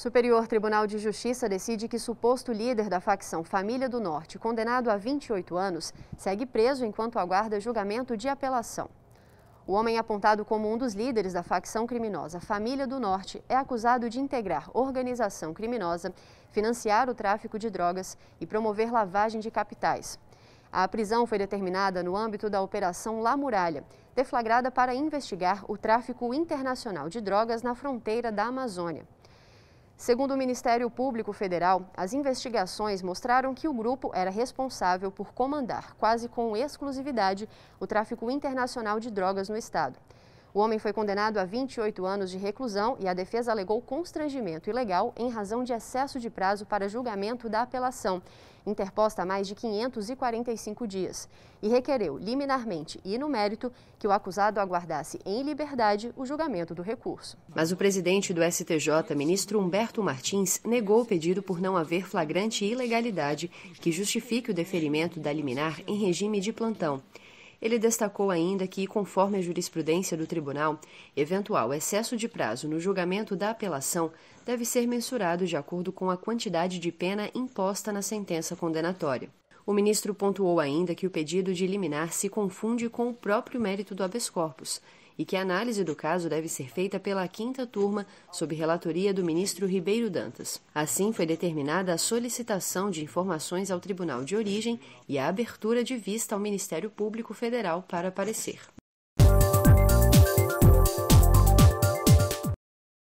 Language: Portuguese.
Superior Tribunal de Justiça decide que suposto líder da facção Família do Norte, condenado a 28 anos, segue preso enquanto aguarda julgamento de apelação. O homem apontado como um dos líderes da facção criminosa Família do Norte é acusado de integrar organização criminosa, financiar o tráfico de drogas e promover lavagem de capitais. A prisão foi determinada no âmbito da Operação La Muralha, deflagrada para investigar o tráfico internacional de drogas na fronteira da Amazônia. Segundo o Ministério Público Federal, as investigações mostraram que o grupo era responsável por comandar, quase com exclusividade, o tráfico internacional de drogas no estado. O homem foi condenado a 28 anos de reclusão e a defesa alegou constrangimento ilegal em razão de excesso de prazo para julgamento da apelação, interposta há mais de 545 dias, e requereu liminarmente e no mérito que o acusado aguardasse em liberdade o julgamento do recurso. Mas o presidente do STJ, ministro Humberto Martins, negou o pedido por não haver flagrante ilegalidade que justifique o deferimento da liminar em regime de plantão. Ele destacou ainda que, conforme a jurisprudência do tribunal, eventual excesso de prazo no julgamento da apelação deve ser mensurado de acordo com a quantidade de pena imposta na sentença condenatória. O ministro pontuou ainda que o pedido de liminar se confunde com o próprio mérito do habeas corpus e que a análise do caso deve ser feita pela quinta turma, sob relatoria do ministro Ribeiro Dantas. Assim, foi determinada a solicitação de informações ao tribunal de origem e a abertura de vista ao Ministério Público Federal para aparecer.